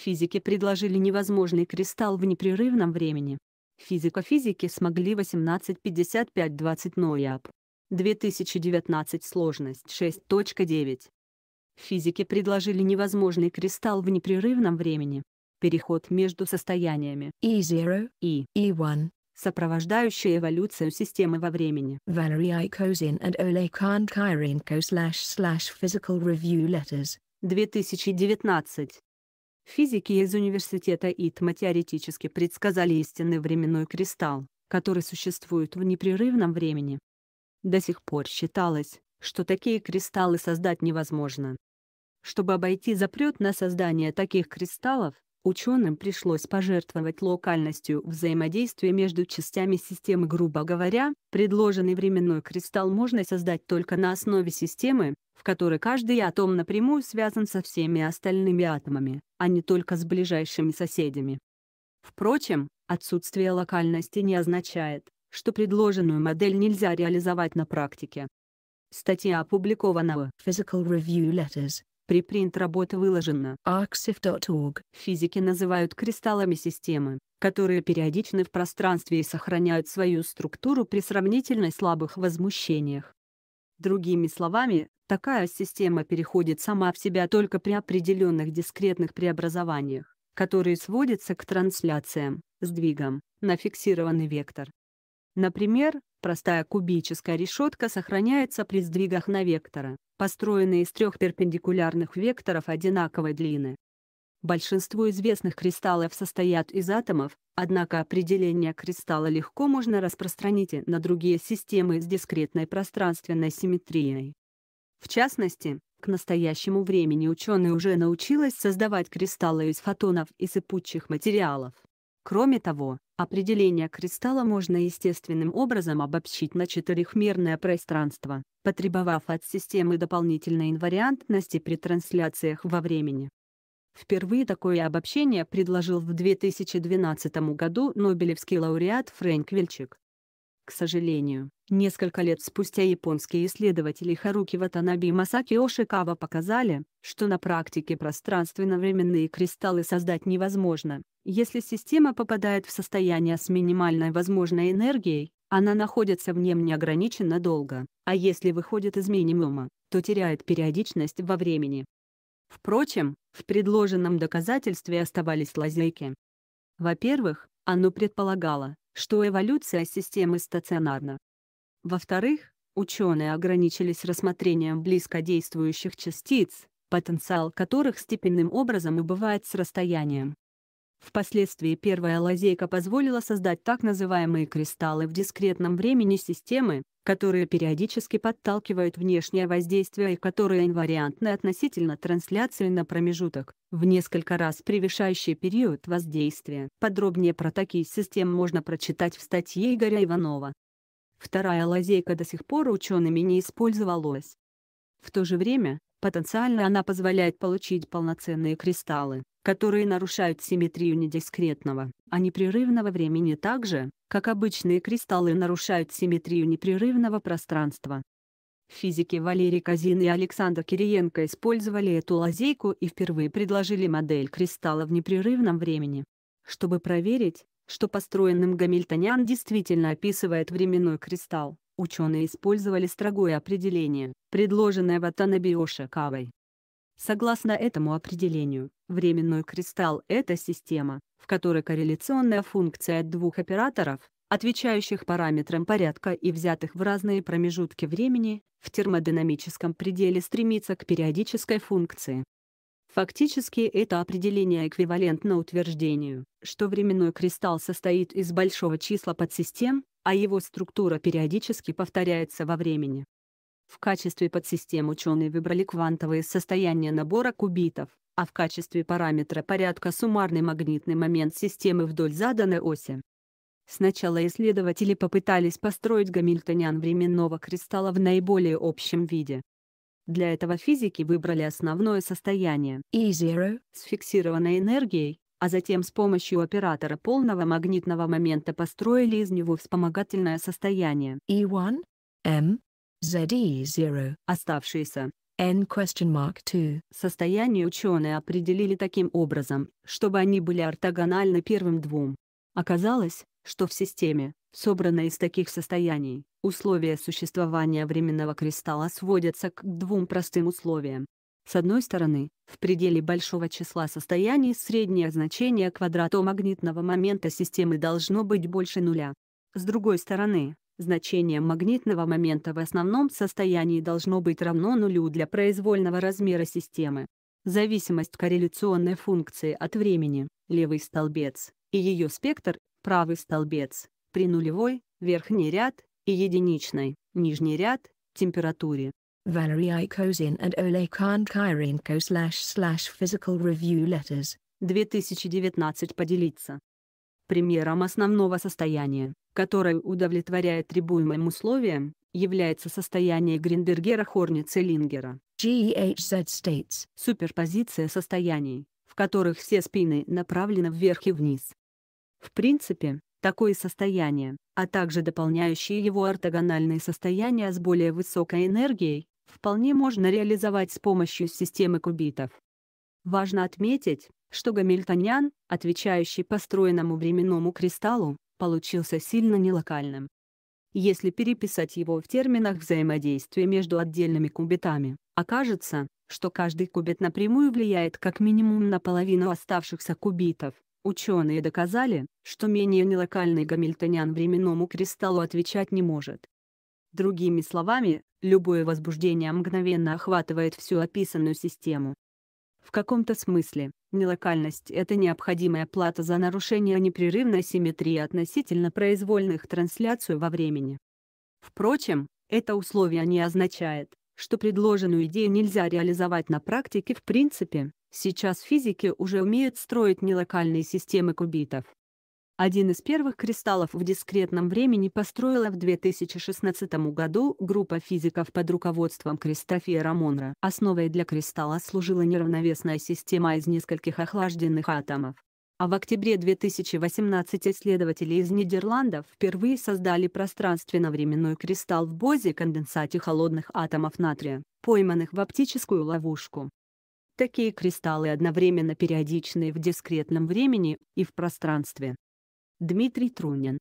Физики предложили невозможный кристалл в непрерывном времени. Физика физики смогли 1855-20 нояб. 2019 сложность 6.9. Физики предложили невозможный кристалл в непрерывном времени. Переход между состояниями E0 и E1 сопровождающая эволюцию системы во времени. Valerie Ikozin and Ole Kankirenko slash slash physical review letters. 2019. Физики из университета Итма теоретически предсказали истинный временной кристалл, который существует в непрерывном времени. До сих пор считалось, что такие кристаллы создать невозможно. Чтобы обойти запрет на создание таких кристаллов, Ученым пришлось пожертвовать локальностью взаимодействия между частями системы. Грубо говоря, предложенный временной кристалл можно создать только на основе системы, в которой каждый атом напрямую связан со всеми остальными атомами, а не только с ближайшими соседями. Впрочем, отсутствие локальности не означает, что предложенную модель нельзя реализовать на практике. Статья опубликована в Physical Review Letters Припринт работы выложен arxiv.org. Физики называют кристаллами системы, которые периодичны в пространстве и сохраняют свою структуру при сравнительно слабых возмущениях. Другими словами, такая система переходит сама в себя только при определенных дискретных преобразованиях, которые сводятся к трансляциям, сдвигам, на фиксированный вектор. Например, Простая кубическая решетка сохраняется при сдвигах на вектора, построенные из трех перпендикулярных векторов одинаковой длины. Большинство известных кристаллов состоят из атомов, однако определение кристалла легко можно распространить и на другие системы с дискретной пространственной симметрией. В частности, к настоящему времени ученые уже научились создавать кристаллы из фотонов и сыпучих материалов. Кроме того, определение кристалла можно естественным образом обобщить на четырехмерное пространство, потребовав от системы дополнительной инвариантности при трансляциях во времени. Впервые такое обобщение предложил в 2012 году нобелевский лауреат Фрэнк Вильчик. К сожалению, несколько лет спустя японские исследователи Харуки Ватанаби и Масаки Ошикава показали, что на практике пространственно-временные кристаллы создать невозможно. Если система попадает в состояние с минимальной возможной энергией, она находится в нем неограниченно долго, а если выходит из минимума, то теряет периодичность во времени. Впрочем, в предложенном доказательстве оставались лазейки. Во-первых, оно предполагало, что эволюция системы стационарна. Во-вторых, ученые ограничились рассмотрением близкодействующих частиц, потенциал которых степенным образом убывает с расстоянием. Впоследствии первая лазейка позволила создать так называемые кристаллы в дискретном времени системы, которые периодически подталкивают внешнее воздействие и которые инвариантны относительно трансляции на промежуток, в несколько раз превышающий период воздействия. Подробнее про такие системы можно прочитать в статье Игоря Иванова. Вторая лазейка до сих пор учеными не использовалась. В то же время, потенциально она позволяет получить полноценные кристаллы, которые нарушают симметрию недискретного, а непрерывного времени так же, как обычные кристаллы нарушают симметрию непрерывного пространства. Физики Валерий Казин и Александр Кириенко использовали эту лазейку и впервые предложили модель кристалла в непрерывном времени. Чтобы проверить, что построенным Гамильтонян действительно описывает временной кристалл, ученые использовали строгое определение, предложенное Ватанабиоши Кавой. Согласно этому определению, временной кристалл — это система, в которой корреляционная функция от двух операторов, отвечающих параметрам порядка и взятых в разные промежутки времени, в термодинамическом пределе стремится к периодической функции. Фактически это определение эквивалентно утверждению, что временной кристалл состоит из большого числа подсистем, а его структура периодически повторяется во времени. В качестве подсистем ученые выбрали квантовые состояния набора кубитов, а в качестве параметра порядка суммарный магнитный момент системы вдоль заданной оси. Сначала исследователи попытались построить гамильтонян временного кристалла в наиболее общем виде. Для этого физики выбрали основное состояние E0 с фиксированной энергией, а затем с помощью оператора полного магнитного момента построили из него вспомогательное состояние E1, M E ZE0, оставшиеся. N question mark 2. Состояние ученые определили таким образом, чтобы они были ортогональны первым двум. Оказалось, что в системе, собранной из таких состояний, условия существования временного кристалла сводятся к двум простым условиям. С одной стороны, в пределе большого числа состояний среднее значение квадрата магнитного момента системы должно быть больше нуля. С другой стороны, Значение магнитного момента в основном состоянии должно быть равно нулю для произвольного размера системы. Зависимость корреляционной функции от времени, левый столбец, и ее спектр, правый столбец, при нулевой, верхний ряд, и единичной, нижний ряд, температуре. Valerie I. Kozin and Ole Kankirenko slash slash physical review letters. 2019 поделиться. Примером основного состояния которое удовлетворяет требуемым условиям, является состояние Гриндергера Хорни Целлингера. ghz states. Суперпозиция состояний, в которых все спины направлены вверх и вниз. В принципе, такое состояние, а также дополняющие его ортогональные состояния с более высокой энергией, вполне можно реализовать с помощью системы кубитов. Важно отметить, что гамильтонян, отвечающий построенному временному кристаллу, получился сильно нелокальным. Если переписать его в терминах взаимодействия между отдельными кубитами, окажется, что каждый кубит напрямую влияет как минимум на половину оставшихся кубитов. Ученые доказали, что менее нелокальный гамильтониан временному кристаллу отвечать не может. Другими словами, любое возбуждение мгновенно охватывает всю описанную систему, в каком-то смысле, нелокальность – это необходимая плата за нарушение непрерывной симметрии относительно произвольных трансляций во времени. Впрочем, это условие не означает, что предложенную идею нельзя реализовать на практике в принципе. Сейчас физики уже умеют строить нелокальные системы кубитов. Один из первых кристаллов в дискретном времени построила в 2016 году группа физиков под руководством Кристофера Монра. Основой для кристалла служила неравновесная система из нескольких охлажденных атомов. А в октябре 2018 исследователи из Нидерландов впервые создали пространственно-временной кристалл в Бозе-конденсате холодных атомов натрия, пойманных в оптическую ловушку. Такие кристаллы одновременно периодичны в дискретном времени и в пространстве. Дмитрий Трунин.